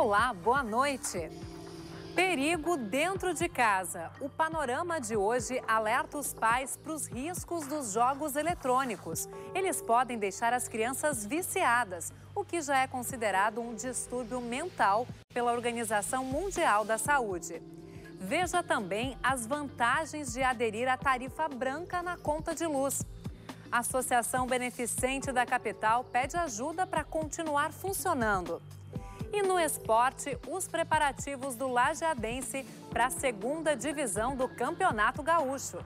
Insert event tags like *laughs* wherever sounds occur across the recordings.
Olá, boa noite. Perigo dentro de casa. O panorama de hoje alerta os pais para os riscos dos jogos eletrônicos. Eles podem deixar as crianças viciadas, o que já é considerado um distúrbio mental pela Organização Mundial da Saúde. Veja também as vantagens de aderir à tarifa branca na conta de luz. A Associação Beneficente da Capital pede ajuda para continuar funcionando. E no esporte, os preparativos do Lajeadense para a segunda divisão do Campeonato Gaúcho.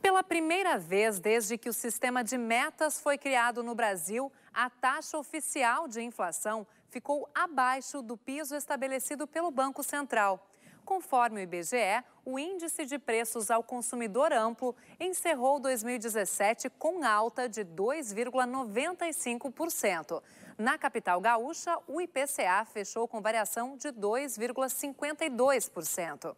Pela primeira vez desde que o sistema de metas foi criado no Brasil, a taxa oficial de inflação ficou abaixo do piso estabelecido pelo Banco Central. Conforme o IBGE, o índice de preços ao consumidor amplo encerrou 2017 com alta de 2,95%. Na capital gaúcha, o IPCA fechou com variação de 2,52%.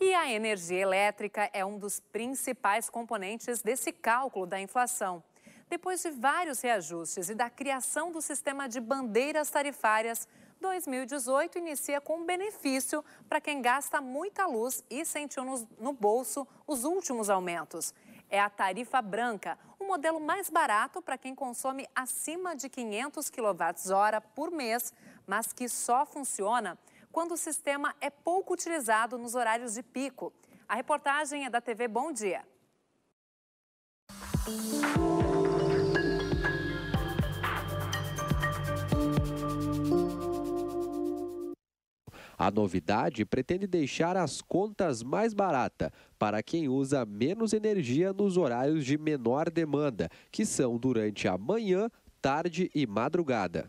E a energia elétrica é um dos principais componentes desse cálculo da inflação. Depois de vários reajustes e da criação do sistema de bandeiras tarifárias, 2018 inicia com um benefício para quem gasta muita luz e sentiu no bolso os últimos aumentos. É a tarifa branca, o um modelo mais barato para quem consome acima de 500 kWh por mês, mas que só funciona quando o sistema é pouco utilizado nos horários de pico. A reportagem é da TV Bom Dia. Música a novidade pretende deixar as contas mais baratas para quem usa menos energia nos horários de menor demanda, que são durante a manhã, tarde e madrugada.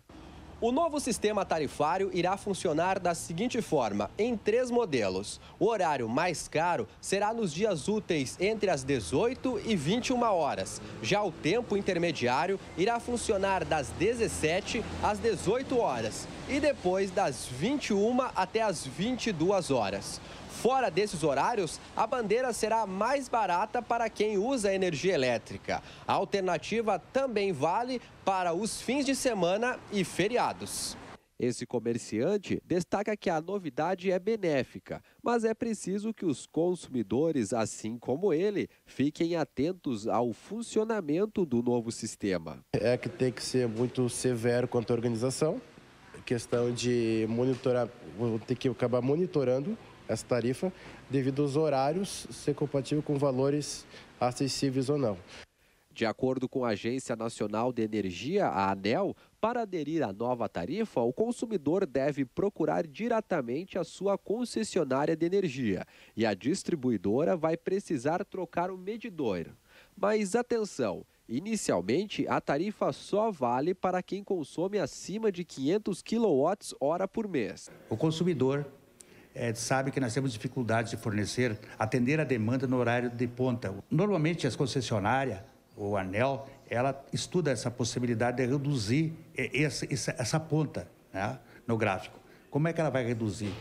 O novo sistema tarifário irá funcionar da seguinte forma, em três modelos. O horário mais caro será nos dias úteis entre as 18 e 21 horas. Já o tempo intermediário irá funcionar das 17 às 18 horas e depois das 21 até as 22 horas. Fora desses horários, a bandeira será mais barata para quem usa energia elétrica. A alternativa também vale para os fins de semana e feriados. Esse comerciante destaca que a novidade é benéfica, mas é preciso que os consumidores, assim como ele, fiquem atentos ao funcionamento do novo sistema. É que tem que ser muito severo quanto à organização, questão de monitorar, tem ter que acabar monitorando essa tarifa devido aos horários ser compatível com valores acessíveis ou não. De acordo com a Agência Nacional de Energia, a ANEL, para aderir à nova tarifa, o consumidor deve procurar diretamente a sua concessionária de energia e a distribuidora vai precisar trocar o medidor. Mas atenção, Inicialmente, a tarifa só vale para quem consome acima de 500 kWh por mês. O consumidor é, sabe que nós temos dificuldades de fornecer, atender a demanda no horário de ponta. Normalmente as concessionárias, o ANEL, ela estuda essa possibilidade de reduzir é, essa, essa, essa ponta né, no gráfico. Como é que ela vai reduzir?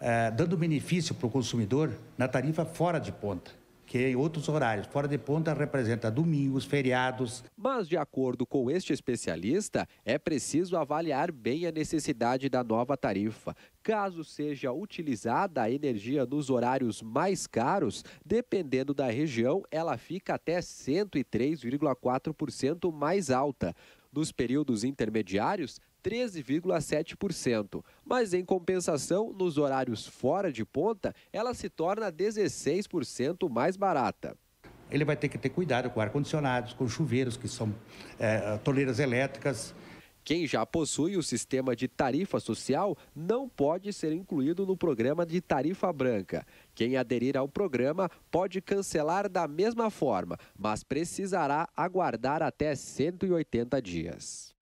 É, dando benefício para o consumidor na tarifa fora de ponta que é em outros horários fora de ponta representa domingos, feriados. Mas, de acordo com este especialista, é preciso avaliar bem a necessidade da nova tarifa, Caso seja utilizada a energia nos horários mais caros, dependendo da região, ela fica até 103,4% mais alta. Nos períodos intermediários, 13,7%. Mas, em compensação, nos horários fora de ponta, ela se torna 16% mais barata. Ele vai ter que ter cuidado com ar-condicionados, com chuveiros, que são é, toleiras elétricas, quem já possui o sistema de tarifa social não pode ser incluído no programa de tarifa branca. Quem aderir ao programa pode cancelar da mesma forma, mas precisará aguardar até 180 dias.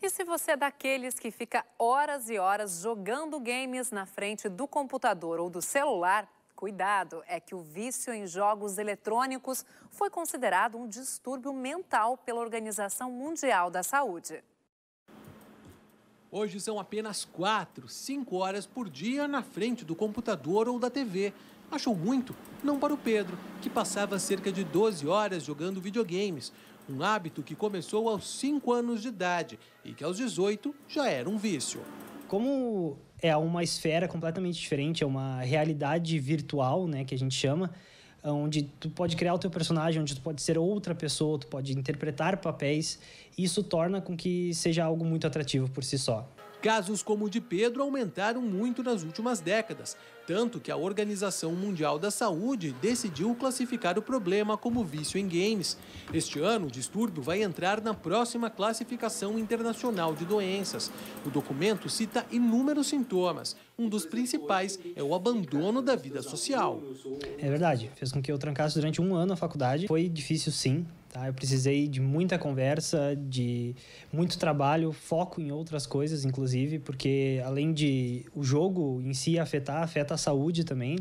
E se você é daqueles que fica horas e horas jogando games na frente do computador ou do celular, Cuidado é que o vício em jogos eletrônicos foi considerado um distúrbio mental pela Organização Mundial da Saúde. Hoje são apenas quatro, cinco horas por dia na frente do computador ou da TV. Achou muito? Não para o Pedro, que passava cerca de 12 horas jogando videogames. Um hábito que começou aos 5 anos de idade e que aos 18 já era um vício. Como é uma esfera completamente diferente, é uma realidade virtual, né, que a gente chama, onde tu pode criar o teu personagem, onde tu pode ser outra pessoa, tu pode interpretar papéis, e isso torna com que seja algo muito atrativo por si só. Casos como o de Pedro aumentaram muito nas últimas décadas, tanto que a Organização Mundial da Saúde decidiu classificar o problema como vício em games. Este ano, o distúrbio vai entrar na próxima classificação internacional de doenças. O documento cita inúmeros sintomas. Um dos principais é o abandono da vida social. É verdade, fez com que eu trancasse durante um ano a faculdade. Foi difícil, sim, Tá? Eu precisei de muita conversa, de muito trabalho, foco em outras coisas, inclusive, porque além de o jogo em si afetar, afeta a saúde também.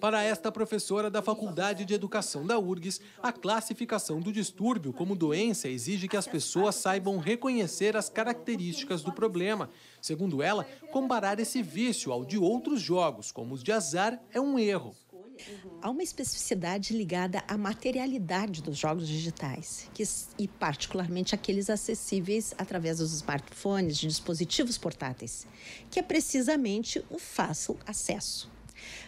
Para esta professora da Faculdade de Educação da URGS, a classificação do distúrbio como doença exige que as pessoas saibam reconhecer as características do problema. Segundo ela, comparar esse vício ao de outros jogos, como os de azar, é um erro. Uhum. Há uma especificidade ligada à materialidade dos jogos digitais, que, e particularmente aqueles acessíveis através dos smartphones, de dispositivos portáteis, que é precisamente o fácil acesso.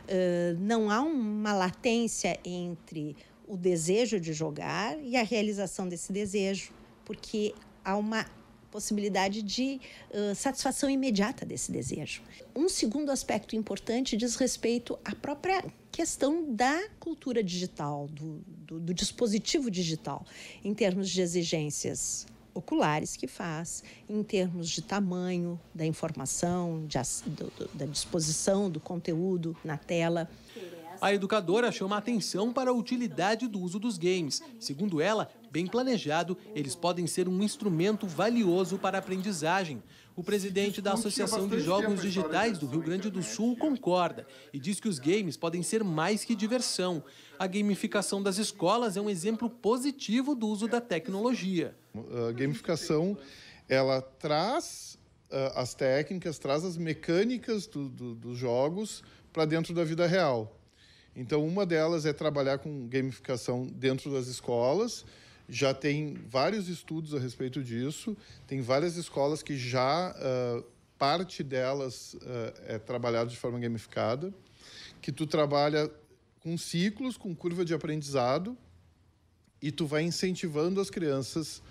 Uh, não há uma latência entre o desejo de jogar e a realização desse desejo, porque há uma possibilidade de uh, satisfação imediata desse desejo. Um segundo aspecto importante diz respeito à própria questão da cultura digital, do, do, do dispositivo digital, em termos de exigências oculares que faz, em termos de tamanho da informação, de, do, do, da disposição do conteúdo na tela. A educadora chama atenção para a utilidade do uso dos games. Segundo ela, Bem planejado, eles podem ser um instrumento valioso para a aprendizagem. O presidente da Associação de Jogos Digitais do Rio Grande do Sul concorda e diz que os games podem ser mais que diversão. A gamificação das escolas é um exemplo positivo do uso da tecnologia. A gamificação, ela traz ah, as técnicas, traz as mecânicas do, do, dos jogos para dentro da vida real. Então, uma delas é trabalhar com gamificação dentro das escolas, já tem vários estudos a respeito disso, tem várias escolas que já uh, parte delas uh, é trabalhado de forma gamificada, que tu trabalha com ciclos, com curva de aprendizado, e tu vai incentivando as crianças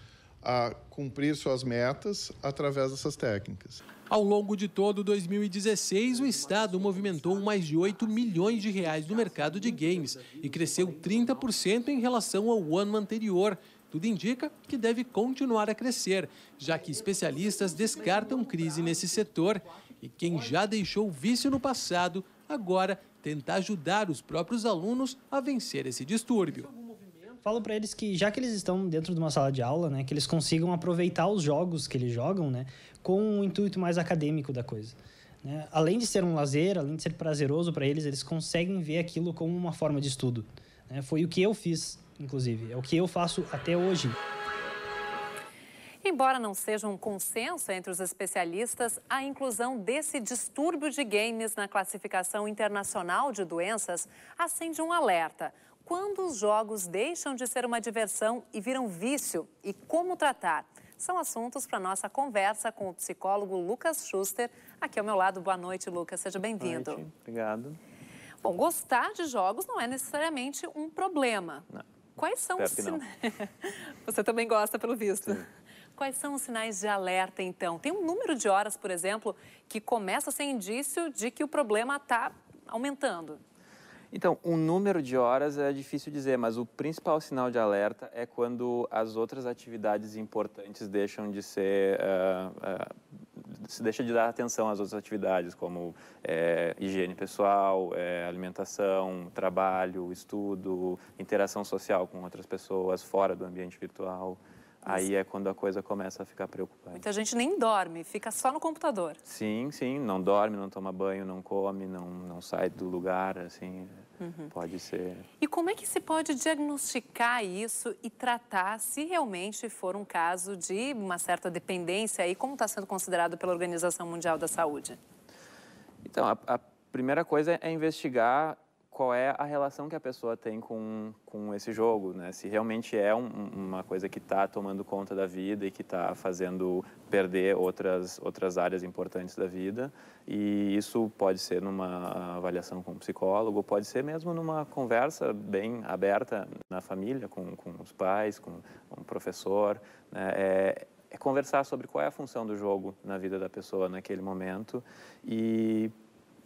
a cumprir suas metas através dessas técnicas. Ao longo de todo 2016, o Estado movimentou mais de 8 milhões de reais no mercado de games e cresceu 30% em relação ao ano anterior. Tudo indica que deve continuar a crescer, já que especialistas descartam crise nesse setor e quem já deixou vício no passado, agora tenta ajudar os próprios alunos a vencer esse distúrbio falo para eles que já que eles estão dentro de uma sala de aula, né, que eles consigam aproveitar os jogos que eles jogam, né, com um intuito mais acadêmico da coisa. Né? Além de ser um lazer, além de ser prazeroso para eles, eles conseguem ver aquilo como uma forma de estudo. Né? Foi o que eu fiz, inclusive, é o que eu faço até hoje. Embora não seja um consenso entre os especialistas, a inclusão desse distúrbio de games na classificação internacional de doenças acende um alerta quando os jogos deixam de ser uma diversão e viram vício e como tratar. São assuntos para nossa conversa com o psicólogo Lucas Schuster, aqui ao meu lado. Boa noite, Lucas. Seja bem-vindo. Obrigado. Bom, gostar de jogos não é necessariamente um problema. Não. Quais são os sinais? *laughs* Você também gosta, pelo visto. Sim. Quais são os sinais de alerta, então? Tem um número de horas, por exemplo, que começa sem indício de que o problema está aumentando. Então, o um número de horas é difícil dizer, mas o principal sinal de alerta é quando as outras atividades importantes deixam de ser. Uh, uh, se deixa de dar atenção às outras atividades, como é, higiene pessoal, é, alimentação, trabalho, estudo, interação social com outras pessoas fora do ambiente virtual. Aí é quando a coisa começa a ficar preocupante. Muita gente nem dorme, fica só no computador. Sim, sim, não dorme, não toma banho, não come, não, não sai do lugar, assim. Uhum. Pode ser. E como é que se pode diagnosticar isso e tratar se realmente for um caso de uma certa dependência aí, como está sendo considerado pela Organização Mundial da Saúde? Então, a, a primeira coisa é investigar qual é a relação que a pessoa tem com, com esse jogo, né? Se realmente é um, uma coisa que está tomando conta da vida e que está fazendo perder outras, outras áreas importantes da vida. E isso pode ser numa avaliação com um psicólogo, pode ser mesmo numa conversa bem aberta na família, com, com os pais, com um professor. Né? É, é conversar sobre qual é a função do jogo na vida da pessoa naquele momento e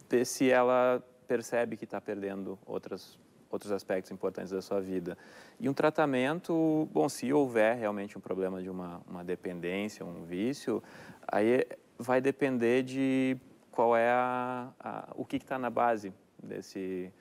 ver se ela percebe que está perdendo outras outros aspectos importantes da sua vida. E um tratamento, bom, se houver realmente um problema de uma, uma dependência, um vício, aí vai depender de qual é a, a o que está na base desse,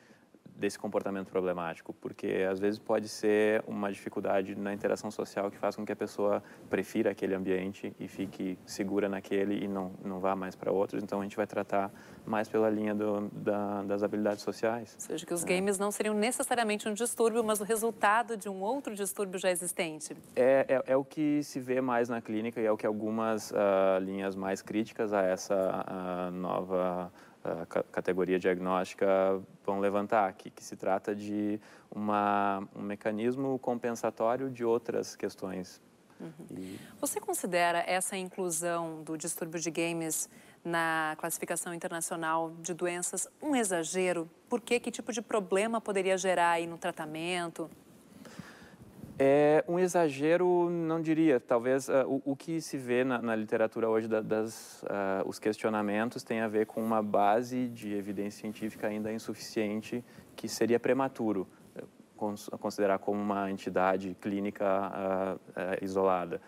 desse comportamento problemático, porque às vezes pode ser uma dificuldade na interação social que faz com que a pessoa prefira aquele ambiente e fique segura naquele e não, não vá mais para outros. Então a gente vai tratar mais pela linha do, da, das habilidades sociais. Ou seja, que os é. games não seriam necessariamente um distúrbio, mas o resultado de um outro distúrbio já existente. É, é, é o que se vê mais na clínica e é o que algumas uh, linhas mais críticas a essa uh, nova a categoria diagnóstica vão levantar aqui, que se trata de uma, um mecanismo compensatório de outras questões. Uhum. E... Você considera essa inclusão do distúrbio de games na classificação internacional de doenças um exagero? Por que? Que tipo de problema poderia gerar aí no tratamento? É um exagero, não diria. Talvez uh, o, o, que se vê na, na literatura hoje da, das uh, os questionamentos tem a ver com uma base de evidência científica ainda insuficiente que seria prematuro eh, considerar como uma entidade clínica uh, isolada.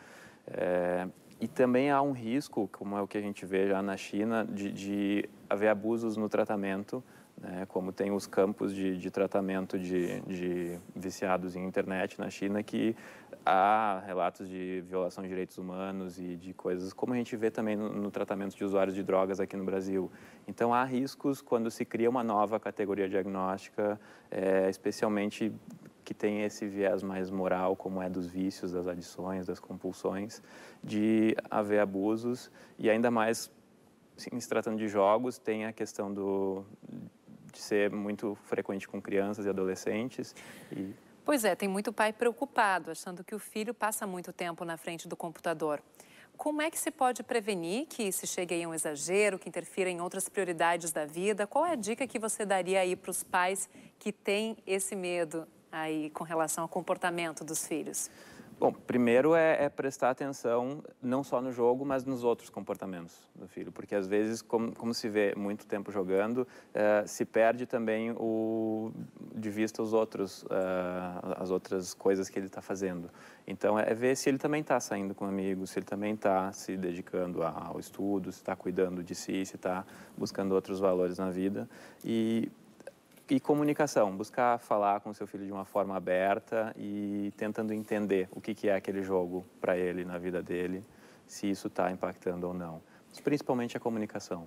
É, e também há um risco, como é o que a gente vê já na China, de, de haver abusos no tratamento né, como tem os campos de, de tratamento de, de, viciados em internet na China, que há relatos de violação de direitos humanos e de coisas, como a gente vê também no, no tratamento de usuários de drogas aqui no Brasil. Então, há riscos quando se cria uma nova categoria diagnóstica, é, especialmente que tem esse viés mais moral, como é dos vícios, das adições, das compulsões, de haver abusos e ainda mais, se tratando de jogos, tem a questão do de ser muito frequente com crianças e adolescentes. E... Pois é, tem muito pai preocupado, achando que o filho passa muito tempo na frente do computador. Como é que se pode prevenir que se chegue a um exagero, que interfira em outras prioridades da vida? Qual é a dica que você daria aí para os pais que têm esse medo aí com relação ao comportamento dos filhos? Bom, primeiro é, é, prestar atenção não só no jogo, mas nos outros comportamentos do filho, porque às vezes, como, como se vê muito tempo jogando, eh, se perde também o, de vista os outros, eh, as outras coisas que ele está fazendo. Então é, é ver se ele também está saindo com amigos, se ele também está se dedicando ao estudo, se está cuidando de si, se está buscando outros valores na vida e e comunicação, buscar falar com seu filho de uma forma aberta e tentando entender o que, que é aquele jogo para ele, na vida dele, se isso está impactando ou não. Mas principalmente a comunicação.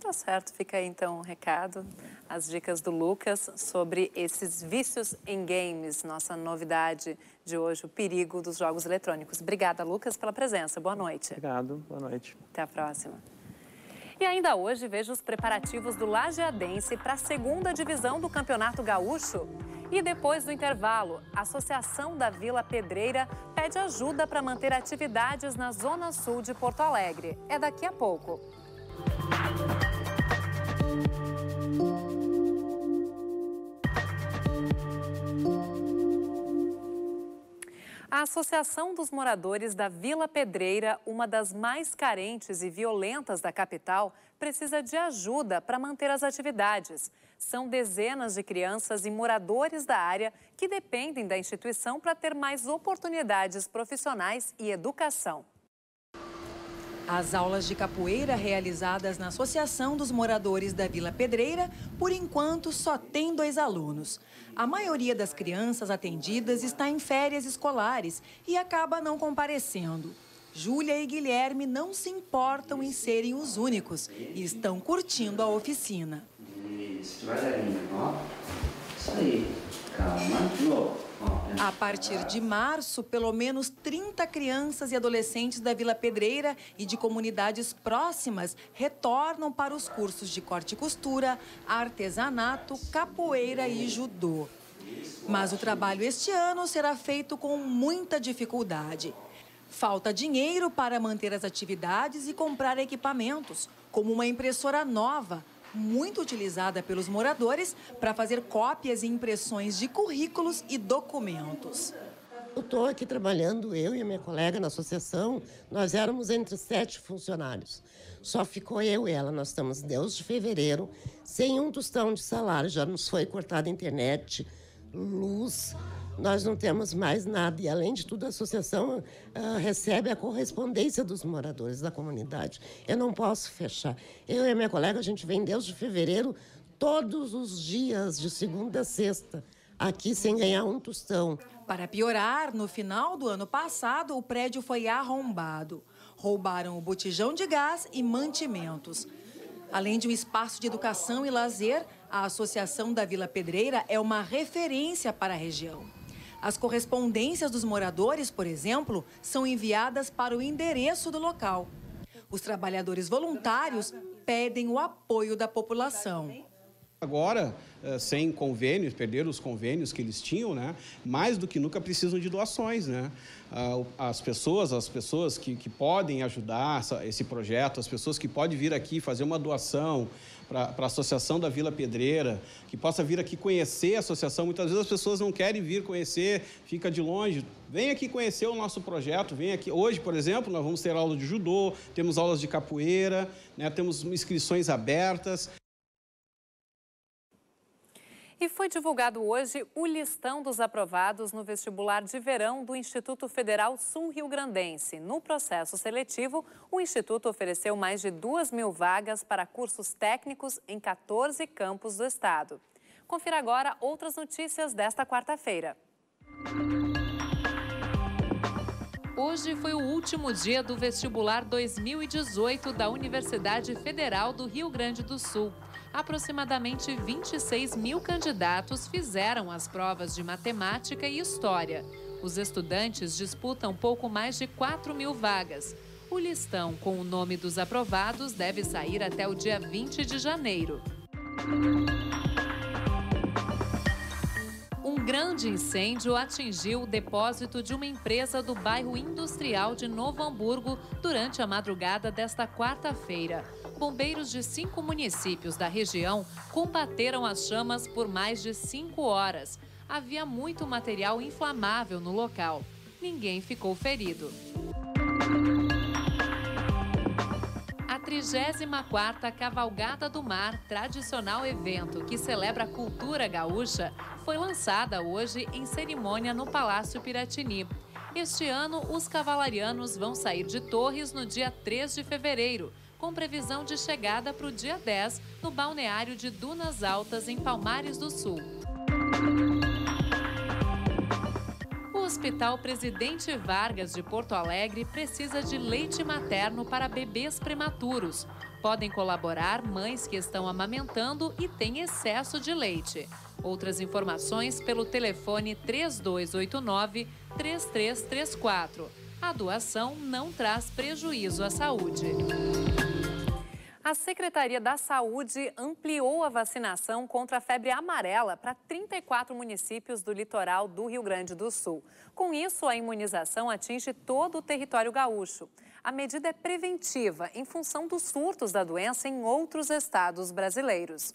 Tá certo, fica aí então o um recado, as dicas do Lucas sobre esses vícios em games, nossa novidade de hoje, o perigo dos jogos eletrônicos. Obrigada, Lucas, pela presença. Boa noite. Obrigado, boa noite. Até a próxima. E ainda hoje vejo os preparativos do Lajeadense para a segunda divisão do Campeonato Gaúcho. E depois do intervalo, a Associação da Vila Pedreira pede ajuda para manter atividades na Zona Sul de Porto Alegre. É daqui a pouco. A Associação dos Moradores da Vila Pedreira, uma das mais carentes e violentas da capital, precisa de ajuda para manter as atividades. São dezenas de crianças e moradores da área que dependem da instituição para ter mais oportunidades profissionais e educação. As aulas de capoeira realizadas na Associação dos Moradores da Vila Pedreira, por enquanto, só tem dois alunos. A maioria das crianças atendidas está em férias escolares e acaba não comparecendo. Júlia e Guilherme não se importam em serem os únicos e estão curtindo a oficina. Isso, devagarinho, ó. Isso aí. Calma, A partir de março, pelo menos 30 crianças e adolescentes da Vila Pedreira e de comunidades próximas retornam para os cursos de corte e costura, artesanato, capoeira e judô. Mas o trabalho este ano será feito com muita dificuldade. Falta dinheiro para manter as atividades e comprar equipamentos, como uma impressora nova, muito utilizada pelos moradores para fazer cópias e impressões de currículos e documentos. Eu estou aqui trabalhando, eu e a minha colega na associação, nós éramos entre sete funcionários. Só ficou eu e ela, nós estamos desde fevereiro, sem um tostão de salário, já nos foi cortada a internet, luz, nós não temos mais nada. E, além de tudo, a associação uh, recebe a correspondência dos moradores da comunidade. Eu não posso fechar. Eu e minha colega, a gente vem desde fevereiro, todos os dias, de segunda a sexta, aqui sem ganhar um tostão. Para piorar, no final do ano passado, o prédio foi arrombado. Roubaram o botijão de gás e mantimentos. Além de um espaço de educação e lazer, a Associação da Vila Pedreira é uma referência para a região. As correspondências dos moradores, por exemplo, são enviadas para o endereço do local. Os trabalhadores voluntários pedem o apoio da população. Agora, eh, sem convênios, perderam os convênios que eles tinham, né? Mais do que nunca precisam de doações, né? Ah, as pessoas, as pessoas que, que podem ajudar esse projeto, as pessoas que podem vir aqui fazer uma doação para a Associação da Vila Pedreira, que possa vir aqui conhecer a associação. Muitas vezes as pessoas não querem vir conhecer, fica de longe. Vem aqui conhecer o nosso projeto, vem aqui. Hoje, por exemplo, nós vamos ter aula de judô, temos aulas de capoeira, né? temos inscrições abertas. E foi divulgado hoje o listão dos aprovados no vestibular de verão do Instituto Federal Sul Rio Grandense. No processo seletivo, o Instituto ofereceu mais de 2 mil vagas para cursos técnicos em 14 campos do estado. Confira agora outras notícias desta quarta-feira. Hoje foi o último dia do vestibular 2018 da Universidade Federal do Rio Grande do Sul aproximadamente 26 mil candidatos fizeram as provas de matemática e história. Os estudantes disputam pouco mais de 4 mil vagas. O listão com o nome dos aprovados deve sair até o dia 20 de janeiro. Um grande incêndio atingiu o depósito de uma empresa do bairro industrial de Novo Hamburgo durante a madrugada desta quarta-feira. Bombeiros de cinco municípios da região combateram as chamas por mais de cinco horas. Havia muito material inflamável no local. Ninguém ficou ferido. 34ª Cavalgada do Mar, tradicional evento que celebra a cultura gaúcha, foi lançada hoje em cerimônia no Palácio Piratini. Este ano, os cavalarianos vão sair de Torres no dia 3 de fevereiro, com previsão de chegada para o dia 10 no balneário de Dunas Altas, em Palmares do Sul. Hospital Presidente Vargas de Porto Alegre precisa de leite materno para bebês prematuros. Podem colaborar mães que estão amamentando e têm excesso de leite. Outras informações pelo telefone 3289 3334. A doação não traz prejuízo à saúde. A Secretaria da Saúde ampliou a vacinação contra a febre amarela para 34 municípios do litoral do Rio Grande do Sul. Com isso, a imunização atinge todo o território gaúcho. A medida é preventiva em função dos surtos da doença em outros estados brasileiros.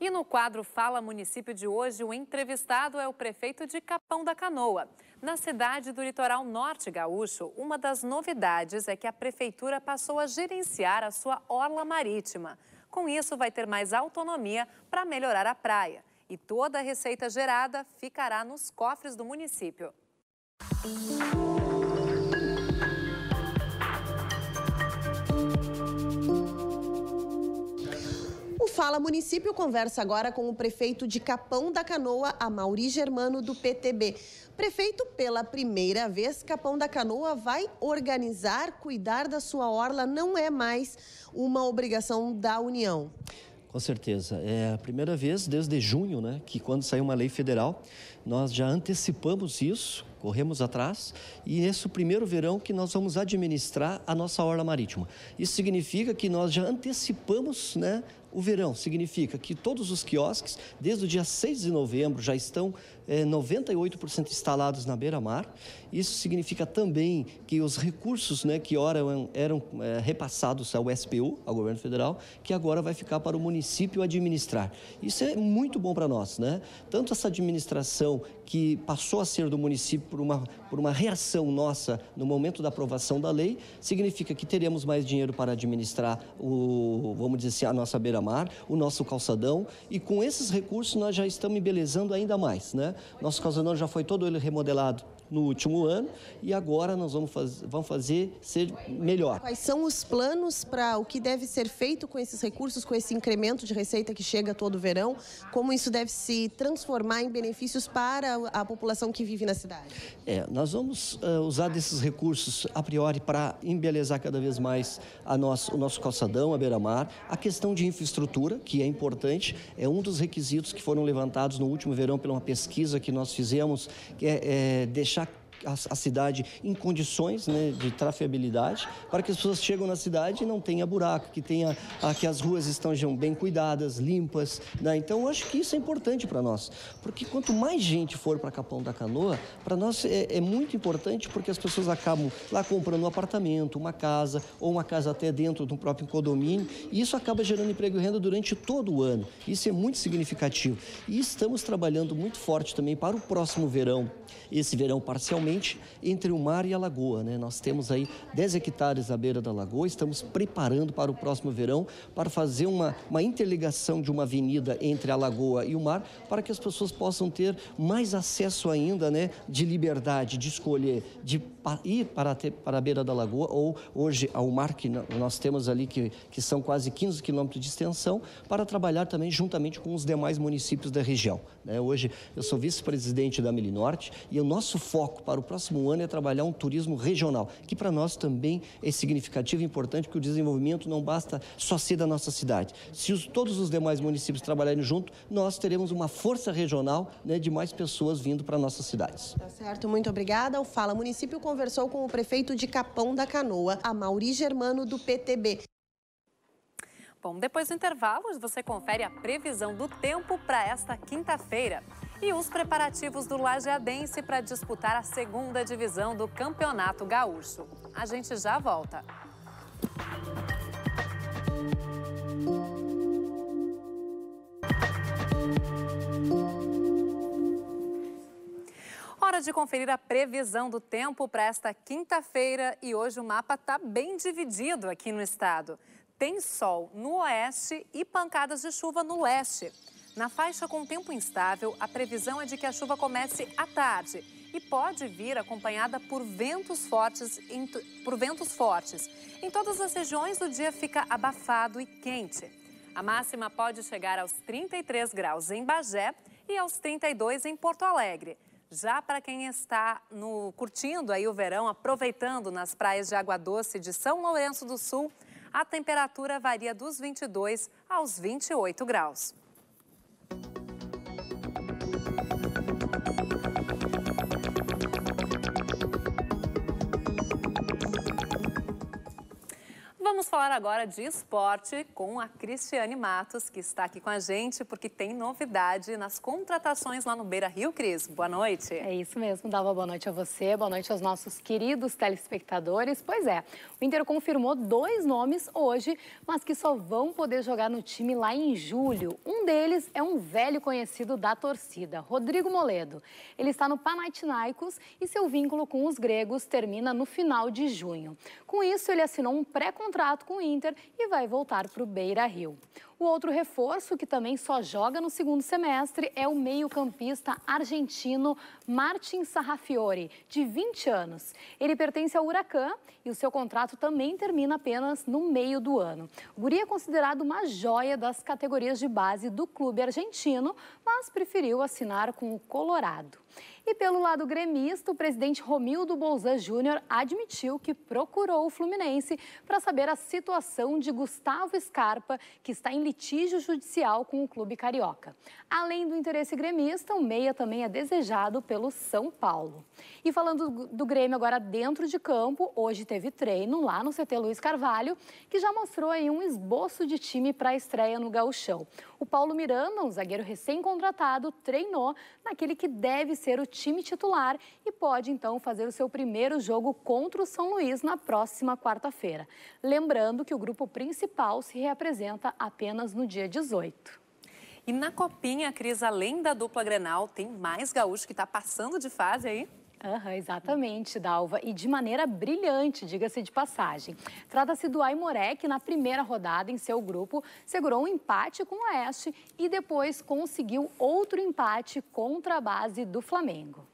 E no quadro Fala Município de hoje, o entrevistado é o prefeito de Capão da Canoa. Na cidade do litoral norte gaúcho, uma das novidades é que a prefeitura passou a gerenciar a sua orla marítima. Com isso, vai ter mais autonomia para melhorar a praia. E toda a receita gerada ficará nos cofres do município. Música Fala Município conversa agora com o prefeito de Capão da Canoa, Amaury Germano, do PTB. Prefeito, pela primeira vez, Capão da Canoa vai organizar, cuidar da sua orla, não é mais uma obrigação da União. Com certeza. É a primeira vez desde junho, né, que quando saiu uma lei federal, nós já antecipamos isso, corremos atrás, e esse é o primeiro verão que nós vamos administrar a nossa orla marítima. Isso significa que nós já antecipamos né, o verão significa que todos os quiosques, desde o dia 6 de novembro, já estão é, eh, 98% instalados na beira-mar. Isso significa também que os recursos né, que ora eram é, repassados ao SPU, ao governo federal, que agora vai ficar para o município administrar. Isso é muito bom para nós, né? Tanto essa administração que passou a ser do município por uma, por uma reação nossa no momento da aprovação da lei, significa que teremos mais dinheiro para administrar o, vamos dizer assim, a nossa beira mar o nosso calçadão, e com esses recursos nós já estamos embelezando ainda mais. Né? Nosso calçadão já foi todo ele remodelado, no último ano e agora nós vamos, faz, vamos fazer ser melhor. Quais são os planos para o que deve ser feito com esses recursos, com esse incremento de receita que chega todo verão? Como isso deve se transformar em benefícios para a população que vive na cidade? É, nós vamos uh, usar desses recursos a priori para embelezar cada vez mais a nosso, o nosso calçadão, a beira-mar. A questão de infraestrutura, que é importante, é um dos requisitos que foram levantados no último verão pela uma pesquisa que nós fizemos, que é, é deixar a, a cidade em condições né, de trafeabilidade, para que as pessoas cheguem na cidade e não tenha buraco, que tenha a, que as ruas estejam bem cuidadas, limpas. Né? Então, eu acho que isso é importante para nós, porque quanto mais gente for para Capão da Canoa, para nós é, é muito importante porque as pessoas acabam lá comprando um apartamento, uma casa ou uma casa até dentro do próprio condomínio, e isso acaba gerando emprego e renda durante todo o ano. Isso é muito significativo. E estamos trabalhando muito forte também para o próximo verão, esse verão parcialmente justamente entre o mar e a lagoa. Né? Nós temos aí 10 hectares à beira da lagoa, estamos preparando para o próximo verão para fazer uma, uma interligação de uma avenida entre a lagoa e o mar para que as pessoas possam ter mais acesso ainda né, de liberdade, de escolher, de ir para, para a beira da lagoa ou hoje ao mar que nós temos ali, que, que são quase 15 quilômetros de extensão, para trabalhar também juntamente com os demais municípios da região. Né? Hoje eu sou vice-presidente da Milinorte e o nosso foco para para o próximo ano é trabalhar um turismo regional, que para nós também é significativo e importante, porque o desenvolvimento não basta só ser da nossa cidade. Se os, todos os demais municípios trabalharem junto, nós teremos uma força regional né, de mais pessoas vindo para nossas cidades. Tá certo, muito obrigada. O Fala Município conversou com o prefeito de Capão da Canoa, a Mauri Germano, do PTB. Bom, depois do intervalo, você confere a previsão do tempo para esta quinta-feira e os preparativos do Lajeadense para disputar a segunda divisão do Campeonato Gaúcho. A gente já volta. Hora de conferir a previsão do tempo para esta quinta-feira e hoje o mapa está bem dividido aqui no estado. Tem sol no oeste e pancadas de chuva no leste. Na faixa com tempo instável, a previsão é de que a chuva comece à tarde e pode vir acompanhada por ventos fortes. Em, por ventos fortes. Em todas as regiões, o dia fica abafado e quente. A máxima pode chegar aos 33 graus em Bagé e aos 32 em Porto Alegre. Já para quem está no curtindo aí o verão, aproveitando nas praias de Água Doce de São Lourenço do Sul, a temperatura varia dos 22 aos 28 graus. Vamos falar agora de esporte com a Cristiane Matos, que está aqui com a gente, porque tem novidade nas contratações lá no Beira Rio, Cris. Boa noite. É isso mesmo, Dava Boa noite a você, boa noite aos nossos queridos telespectadores. Pois é, o Inter confirmou dois nomes hoje, mas que só vão poder jogar no time lá em julho. Um deles é um velho conhecido da torcida, Rodrigo Moledo. Ele está no Panathinaikos e seu vínculo com os gregos termina no final de junho. Com isso, ele assinou um pré-contrato contrato com o Inter e vai voltar para o Beira Rio. O outro reforço, que também só joga no segundo semestre, é o meio-campista argentino Martin Sarrafiori, de 20 anos. Ele pertence ao Huracan e o seu contrato também termina apenas no meio do ano. O Guri é considerado uma joia das categorias de base do clube argentino, mas preferiu assinar com o Colorado. E pelo lado gremista, o presidente Romildo Bolzan Júnior admitiu que procurou o Fluminense para saber a situação de Gustavo Scarpa, que está em litígio judicial com o clube carioca. Além do interesse gremista, o meia também é desejado pelo São Paulo. E falando do Grêmio agora dentro de campo, hoje teve treino lá no CT Luiz Carvalho, que já mostrou aí um esboço de time para a estreia no Gauchão. O Paulo Miranda, um zagueiro recém-contratado, treinou naquele que deve ser o time titular e pode então fazer o seu primeiro jogo contra o São Luís na próxima quarta-feira. Lembrando que o grupo principal se reapresenta apenas no dia 18. E na Copinha, Cris, além da dupla Grenal, tem mais gaúcho que está passando de fase aí? Uhum, exatamente, Dalva. E de maneira brilhante, diga-se de passagem. Trata-se do Aimoré, que na primeira rodada em seu grupo segurou um empate com o Oeste e depois conseguiu outro empate contra a base do Flamengo.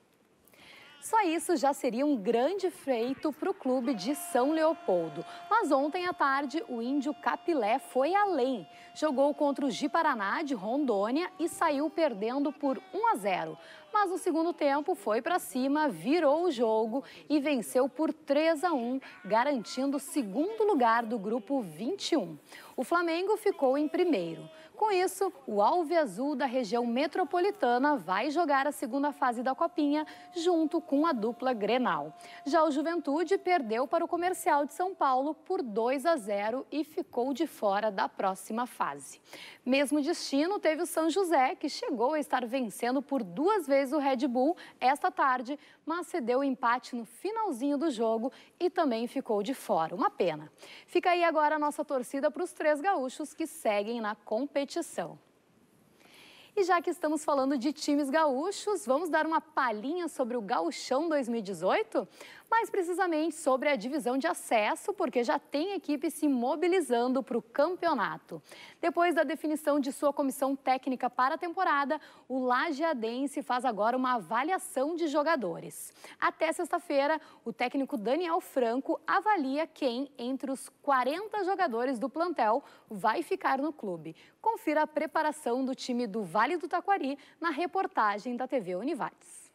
Só isso já seria um grande feito para o clube de São Leopoldo. Mas ontem à tarde, o índio Capilé foi além. Jogou contra o Giparaná de Rondônia e saiu perdendo por 1 a 0. Mas no segundo tempo foi para cima, virou o jogo e venceu por 3 a 1, garantindo o segundo lugar do grupo 21. O Flamengo ficou em primeiro. Com isso, o Alve Azul da região metropolitana vai jogar a segunda fase da Copinha junto com a dupla Grenal. Já o Juventude perdeu para o Comercial de São Paulo por 2 a 0 e ficou de fora da próxima fase. Mesmo destino teve o São José, que chegou a estar vencendo por duas vezes o Red Bull esta tarde, mas cedeu o empate no finalzinho do jogo e também ficou de fora. Uma pena. Fica aí agora a nossa torcida para os três gaúchos que seguem na competição competição. E já que estamos falando de times gaúchos, vamos dar uma palhinha sobre o Gauchão 2018? mais precisamente sobre a divisão de acesso, porque já tem equipe se mobilizando para o campeonato. Depois da definição de sua comissão técnica para a temporada, o Lajeadense faz agora uma avaliação de jogadores. Até sexta-feira, o técnico Daniel Franco avalia quem, entre os 40 jogadores do plantel, vai ficar no clube. Confira a preparação do time do Vale do Taquari na reportagem da TV Univates.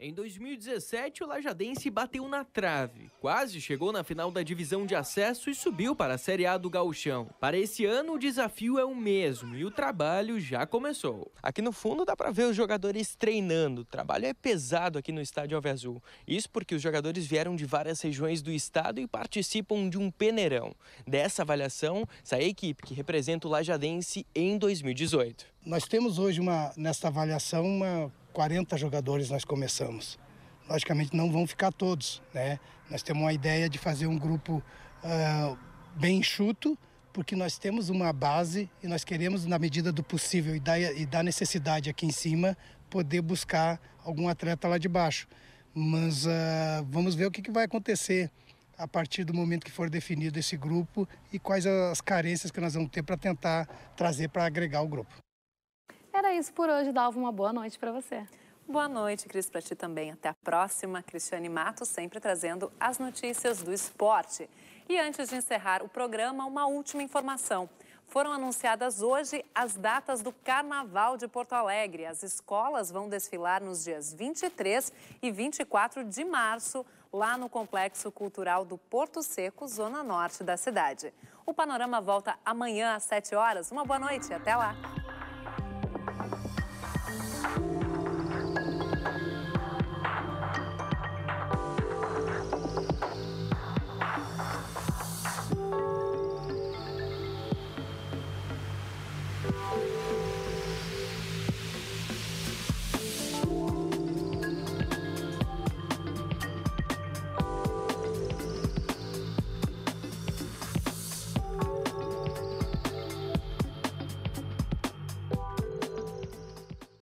Em 2017, o Lajadense bateu na trave, quase chegou na final da divisão de acesso e subiu para a Série A do Gauchão. Para esse ano, o desafio é o mesmo e o trabalho já começou. Aqui no fundo dá para ver os jogadores treinando. O trabalho é pesado aqui no estádio Alve Azul. Isso porque os jogadores vieram de várias regiões do estado e participam de um peneirão. Dessa avaliação, sai a equipe que representa o Lajadense em 2018. Nós temos hoje uma nesta avaliação uma 40 jogadores nós começamos. Logicamente não vão ficar todos, né? Nós temos uma ideia de fazer um grupo uh, bem enxuto, porque nós temos uma base e nós queremos, na medida do possível e da, e da necessidade aqui em cima, poder buscar algum atleta lá de baixo. Mas uh, vamos ver o que, que vai acontecer a partir do momento que for definido esse grupo e quais as carências que nós vamos ter para tentar trazer para agregar o grupo. Era isso por hoje, Dalva. Uma boa noite para você. Boa noite, Cris, para ti também. Até a próxima. Cristiane Matos sempre trazendo as notícias do esporte. E antes de encerrar o programa, uma última informação. Foram anunciadas hoje as datas do Carnaval de Porto Alegre. As escolas vão desfilar nos dias 23 e 24 de março, lá no Complexo Cultural do Porto Seco, zona norte da cidade. O panorama volta amanhã às 7 horas. Uma boa noite, até lá!